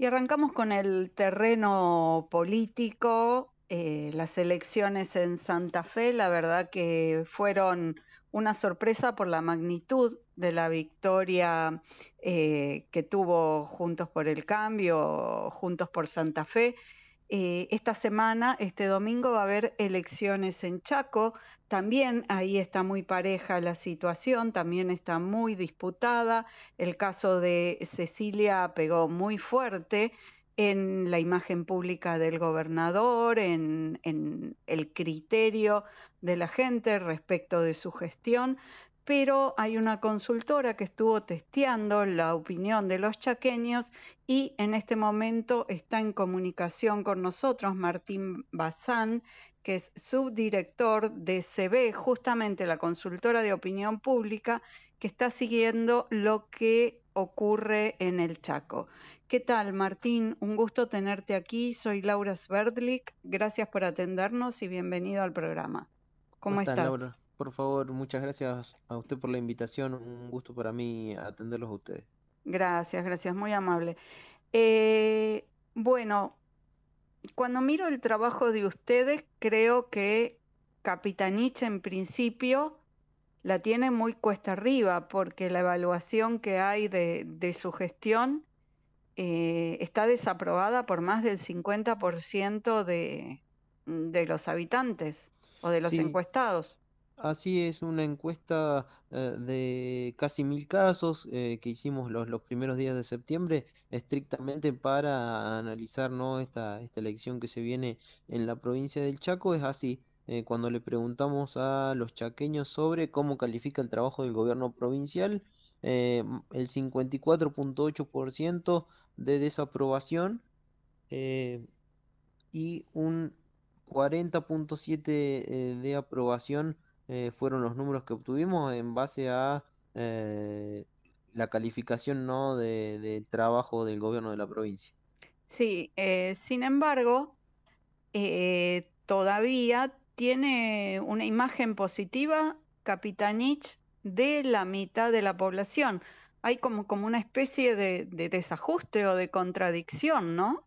Y arrancamos con el terreno político. Eh, las elecciones en Santa Fe, la verdad que fueron una sorpresa por la magnitud de la victoria eh, que tuvo Juntos por el Cambio, Juntos por Santa Fe, eh, esta semana, este domingo, va a haber elecciones en Chaco. También ahí está muy pareja la situación, también está muy disputada. El caso de Cecilia pegó muy fuerte en la imagen pública del gobernador, en el criterio de la gente respecto de su gestión pero hay una consultora que estuvo testeando la opinión de los chaqueños y en este momento está en comunicación con nosotros Martín Bazán, que es subdirector de CB, justamente la consultora de opinión pública, que está siguiendo lo que ocurre en el Chaco. ¿Qué tal, Martín? Un gusto tenerte aquí. Soy Laura Sverdlik. Gracias por atendernos y bienvenido al programa. ¿Cómo, estás? Por favor, muchas gracias a usted por la invitación. Un gusto para mí atenderlos a ustedes. Gracias, gracias, muy amable. Eh, bueno, cuando miro el trabajo de ustedes, creo que Capitanich en principio la tiene muy cuesta arriba, porque la evaluación que hay de, su gestión eh, está desaprobada por más del 50% de, los habitantes o de los encuestados. Así es, una encuesta eh, de casi mil casos eh, que hicimos los, primeros días de septiembre, estrictamente para analizar ¿no? esta, esta elección que se viene en la provincia del Chaco. Es así, eh, cuando le preguntamos a los chaqueños sobre cómo califica el trabajo del gobierno provincial, el 54.8% de desaprobación y un 40.7% de aprobación eh, fueron los números que obtuvimos en base a eh, la calificación no de, trabajo del gobierno de la provincia. Sí, eh, sin embargo, todavía tiene una imagen positiva Capitanich de la mitad de la población. Hay como, una especie de desajuste o de contradicción, ¿no?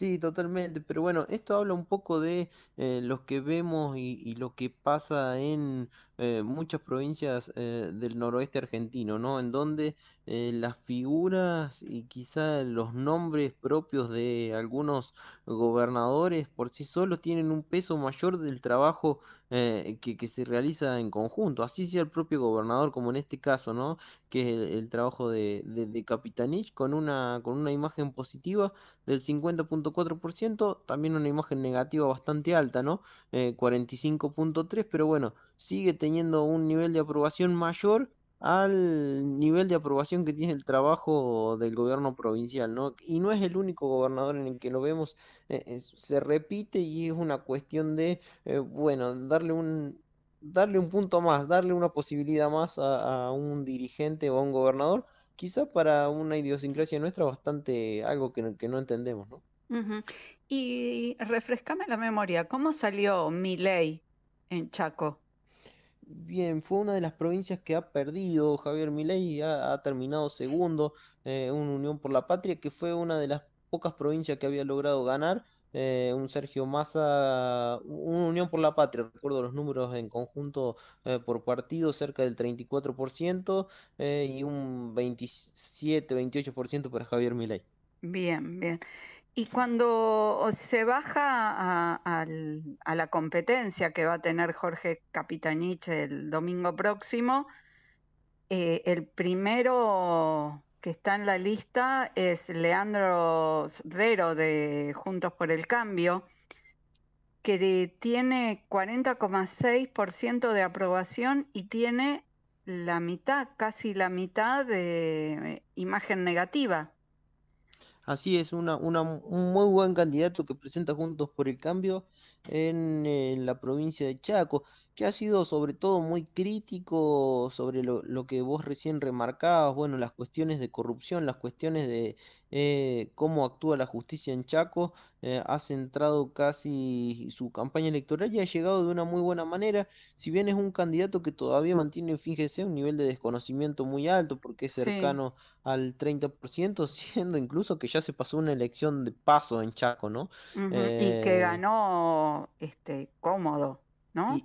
Sí, totalmente, pero bueno, esto habla un poco de eh, lo que vemos y lo que pasa en eh, muchas provincias eh, del noroeste argentino, ¿no? En donde eh, las figuras y quizá los nombres propios de algunos gobernadores por sí solos tienen un peso mayor del trabajo que, se realiza en conjunto, así sea el propio gobernador, como en este caso, ¿no? Que es el, trabajo de, de, Capitanich con una, con una imagen positiva del 50.4%, también una imagen negativa bastante alta, ¿no? 45.3%, pero bueno, sigue teniendo teniendo un nivel de aprobación mayor al nivel de aprobación que tiene el trabajo del gobierno provincial, ¿no? Y no es el único gobernador en el que lo vemos, eh, se repite y es una cuestión de, eh, bueno, darle un, darle un punto más, darle una posibilidad más a, un dirigente o a un gobernador, quizá para una idiosincrasia nuestra bastante algo que, no entendemos, ¿no? Y refrescame la memoria, ¿cómo salió mi ley en Chaco? Bien, fue una de las provincias que ha perdido Javier Milei, ha, ha terminado segundo eh, Unión por la Patria, que fue una de las pocas provincias que había logrado ganar. Eh, un Sergio Massa, un Unión por la Patria, recuerdo los números en conjunto eh, por partido, cerca del 34% eh, y un 27-28% para Javier Milei. Bien, bien. Y cuando se baja a, la competencia que va a tener Jorge Capitanich el domingo próximo, eh, el primero que está en la lista es Leandro Rero de Juntos por el Cambio, que tiene 40,6% de aprobación y tiene la mitad, casi la mitad de eh, imagen negativa. Así es, una, un muy buen candidato que presenta Juntos por el Cambio en eh, la provincia de Chaco que ha sido sobre todo muy crítico sobre lo, que vos recién remarcabas, bueno, las cuestiones de corrupción, las cuestiones de eh, cómo actúa la justicia en Chaco, eh, ha centrado casi su campaña electoral y ha llegado de una muy buena manera, si bien es un candidato que todavía mantiene, fíjese, un nivel de desconocimiento muy alto porque es cercano al 30%, siendo incluso que ya se pasó una elección de paso en Chaco, ¿no? Y que eh, ganó este cómodo.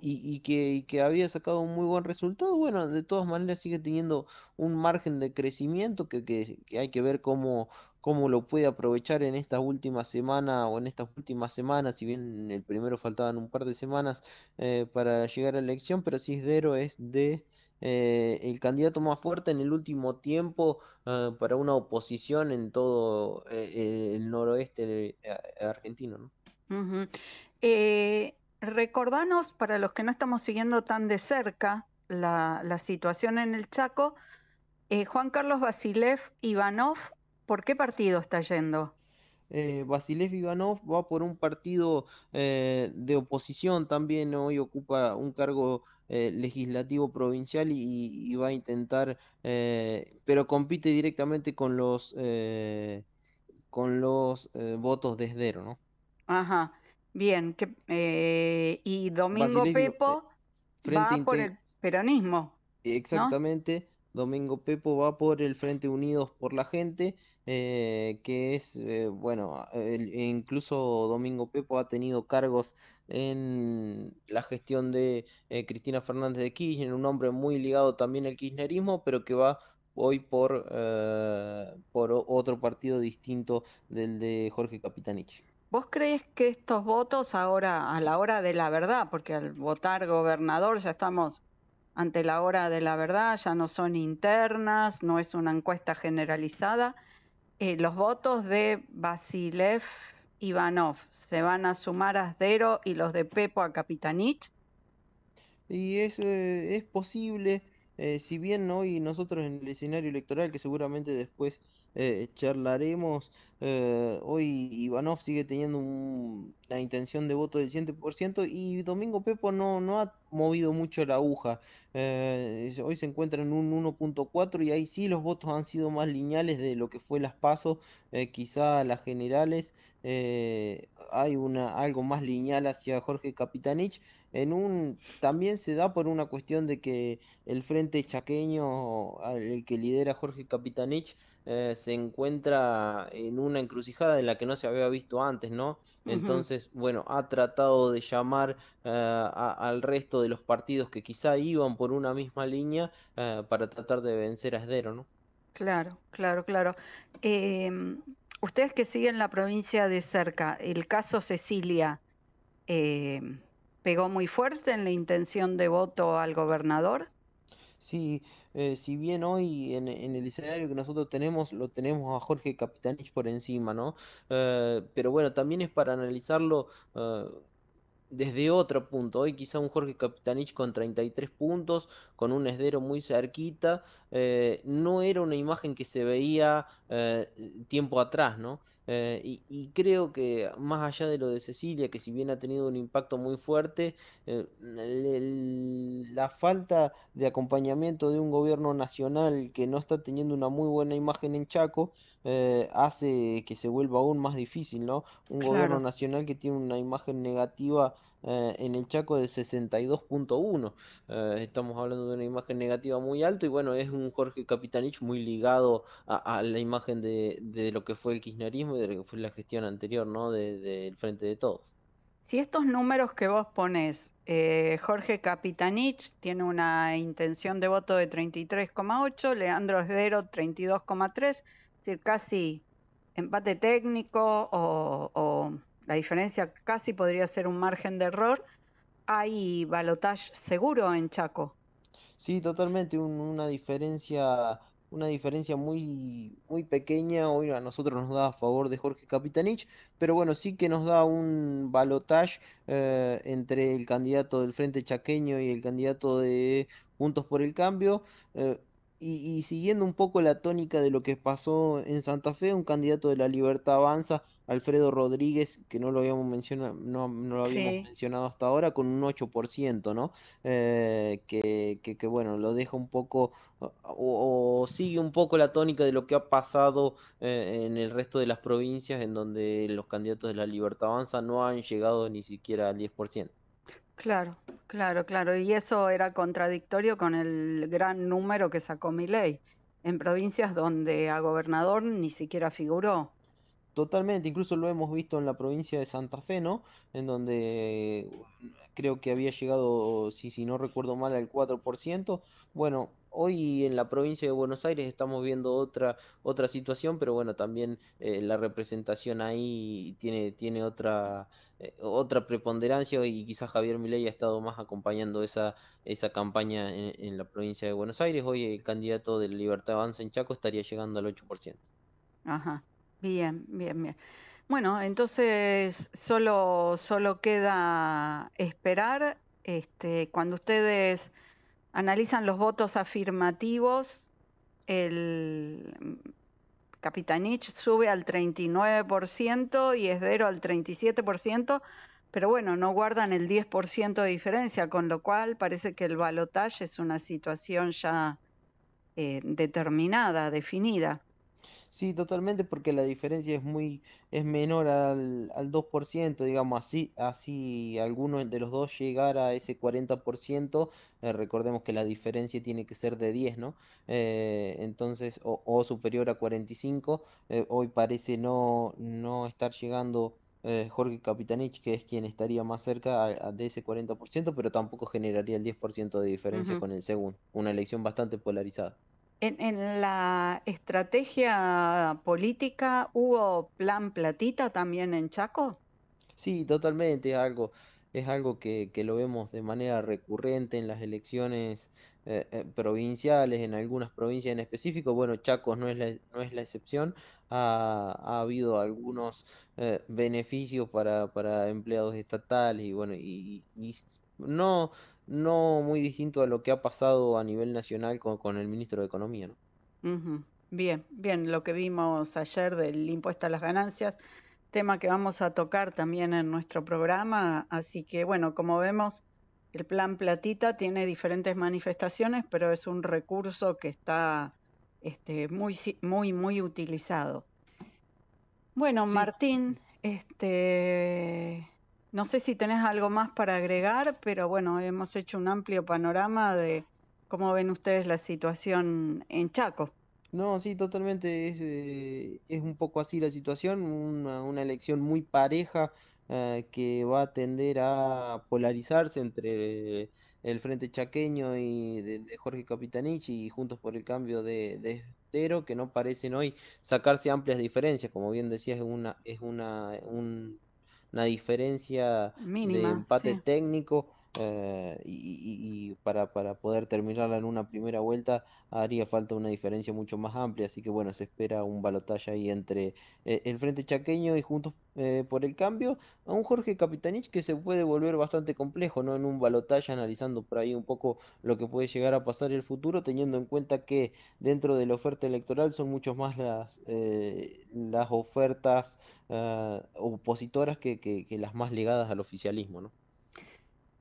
Y, que, había sacado un muy buen resultado. Bueno, de todas maneras sigue teniendo un margen de crecimiento que, hay que ver cómo, cómo, lo puede aprovechar en estas últimas semanas o en estas últimas semanas, si bien en el primero faltaban un par de semanas eh, para llegar a la elección, pero Cisdero es de... Eh, el candidato más fuerte en el último tiempo eh, para una oposición en todo el noroeste argentino. ¿no? Recordanos, para los que no estamos siguiendo tan de cerca la, situación en el Chaco, eh, Juan Carlos Basilev Ivanov, ¿por qué partido está yendo? Basilev eh, Ivanov va por un partido eh, de oposición también, hoy ocupa un cargo legislativo provincial y, va a intentar, pero compite directamente con los, con los votos de Esdero, ¿no? Ajá. Bien, que, eh, y Domingo Pepo eh, va por el peronismo. Exactamente. Domingo Pepo va por el Frente Unidos por la Gente, eh, que es, bueno, incluso Domingo Pepo ha tenido cargos en la gestión de Cristina Fernández de Kirchner, un hombre muy ligado también al kirchnerismo, pero que va hoy por, por otro partido distinto del de Jorge Capitanich. ¿Vos crees que estos votos ahora, a la hora de la verdad, porque al votar gobernador ya estamos ante la hora de la verdad, ya no son internas, no es una encuesta generalizada, eh, los votos de Basilev Ivanov se van a sumar a Asdero y los de Pepo a Capitanich? Y es, eh, es posible, eh, si bien hoy nosotros en el escenario electoral, que seguramente después eh, charlaremos. Eh, hoy Ivanov sigue teniendo un, la intención de voto del 100% y Domingo Pepo no, no ha movido mucho la aguja. Eh, hoy se encuentra en un 1.4 y ahí sí los votos han sido más lineales de lo que fue las pasos, quizá las generales. hay una, algo más lineal hacia Jorge Capitanich en un también se da por una cuestión de que el frente chaqueño el que lidera Jorge Capitanich eh, se encuentra en una encrucijada en la que no se había visto antes, ¿no? Entonces, bueno, ha tratado de llamar eh, al resto de los partidos que quizá iban por una misma línea eh, para tratar de vencer a Esdero, ¿no? Claro, claro, claro. Em, ustedes que siguen la provincia de cerca, el caso Cecilia, em, ¿Pegó muy fuerte en la intención de voto al gobernador? Sí, eh, si bien hoy en, el escenario que nosotros tenemos, lo tenemos a Jorge Capitanich por encima, ¿no? Eh, pero bueno, también es para analizarlo. Eh, desde otro punto. Hoy quizá un Jorge Capitanich con 33 puntos, con un esdero muy cerquita, eh, no era una imagen que se veía eh, tiempo atrás, ¿no? Eh, y, creo que más allá de lo de Cecilia, que si bien ha tenido un impacto muy fuerte, la falta de acompañamiento de un gobierno nacional que no está teniendo una muy buena imagen en Chaco, eh, hace que se vuelva aún más difícil, ¿no? Un gobierno nacional que tiene una imagen negativa eh, en el Chaco de 62.1. Eh, estamos hablando de una imagen negativa muy alta y bueno, es un Jorge Capitanich muy ligado a, la imagen de, lo que fue el kirchnerismo y de lo que fue la gestión anterior, ¿no? Del de, Frente de Todos. Si estos números que vos pones, Jorge Capitanich tiene una intención de voto de 33,8, Leandro Esdero 32,3, decir, casi empate técnico o, la diferencia casi podría ser un margen de error, hay balotaje seguro en Chaco. Sí, totalmente, una diferencia una diferencia muy, muy pequeña, hoy a nosotros nos da a favor de Jorge Capitanich, pero bueno, sí que nos da un balotaje eh, entre el candidato del Frente Chaqueño y el candidato de Juntos por el Cambio. Eh, y, siguiendo un poco la tónica de lo que pasó en Santa Fe, un candidato de la Libertad Avanza, Alfredo Rodríguez, que no lo habíamos mencionado, no, lo habíamos mencionado hasta ahora, con un 8%, ¿no? Eh, que, que, bueno, lo deja un poco, o, sigue un poco la tónica de lo que ha pasado eh, en el resto de las provincias, en donde los candidatos de la Libertad Avanza no han llegado ni siquiera al 10%. Claro, claro, claro. Y eso era contradictorio con el gran número que sacó mi ley, en provincias donde a gobernador ni siquiera figuró. Totalmente, incluso lo hemos visto en la provincia de Santa Fe, ¿no? En donde eh, creo que había llegado, si, si no recuerdo mal, al 4%. Bueno, Hoy en la provincia de Buenos Aires estamos viendo otra, otra situación, pero bueno, también eh, la representación ahí tiene, tiene otra, eh, otra preponderancia y quizás Javier Milei ha estado más acompañando esa, esa campaña en, en, la provincia de Buenos Aires. Hoy el candidato de Libertad Avanza en Chaco estaría llegando al 8%. Ajá, bien, bien, bien. Bueno, entonces solo, solo queda esperar este, cuando ustedes Analizan los votos afirmativos. El Capitanich sube al 39% y Esdero al 37%, pero bueno, no guardan el 10% de diferencia, con lo cual parece que el balotaje es una situación ya eh, determinada, definida. Sí, totalmente, porque la diferencia es muy, es menor al, al 2%, digamos, así, así alguno de los dos llegara a ese 40%, eh, recordemos que la diferencia tiene que ser de 10, ¿no? Eh, entonces, o, superior a 45, eh, hoy parece no, no estar llegando Jorge Capitanich, que es quien estaría más cerca de ese 40%, pero tampoco generaría el 10% de diferencia con el segundo, una elección bastante polarizada. En, la estrategia política hubo plan platita también en Chaco. Sí, totalmente, es algo, es algo que, lo vemos de manera recurrente en las elecciones eh, eh, provinciales, en algunas provincias en específico. Bueno, Chaco no es la, no es la excepción. Ha, habido algunos eh, beneficios para, empleados estatales y bueno, y no no muy distinto a lo que ha pasado a nivel nacional con, el ministro de Economía. ¿no? Bien, bien, lo que vimos ayer del impuesto a las ganancias, tema que vamos a tocar también en nuestro programa, así que bueno, como vemos, el plan Platita tiene diferentes manifestaciones, pero es un recurso que está este, muy, muy, muy utilizado. Bueno, Martín, este, no sé si tenés algo más para agregar, pero bueno, hemos hecho un amplio panorama de cómo ven ustedes la situación en Chaco. No, sí, totalmente. Es, eh, es un poco así la situación, una, elección muy pareja eh, que va a tender a polarizarse entre el Frente Chaqueño y de, Jorge Capitanich y Juntos por el Cambio de, Estero, que no parecen hoy sacarse amplias diferencias. Como bien decías, es, una, es una, un una diferencia de empate técnico eh, y, para, para poder terminarla en una primera vuelta haría falta una diferencia mucho más amplia, así que bueno, se espera un balotaje ahí entre eh, el Frente Chaqueño y Juntos eh, por el Cambio, a un Jorge Capitanich que se puede volver bastante complejo, ¿no? En un balotaje analizando por ahí un poco lo que puede llegar a pasar en el futuro, teniendo en cuenta que dentro de la oferta electoral son muchos más las, las ofertas opositoras que, que, que las más ligadas al oficialismo, ¿no?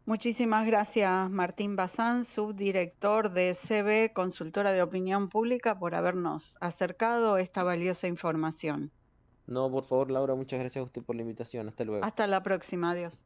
Muchísimas gracias, Martín Bazán, subdirector de CB, consultora de opinión pública, por habernos acercado esta valiosa información. No, por favor, Laura, muchas gracias a usted por la invitación. Hasta luego. Hasta la próxima. Adiós.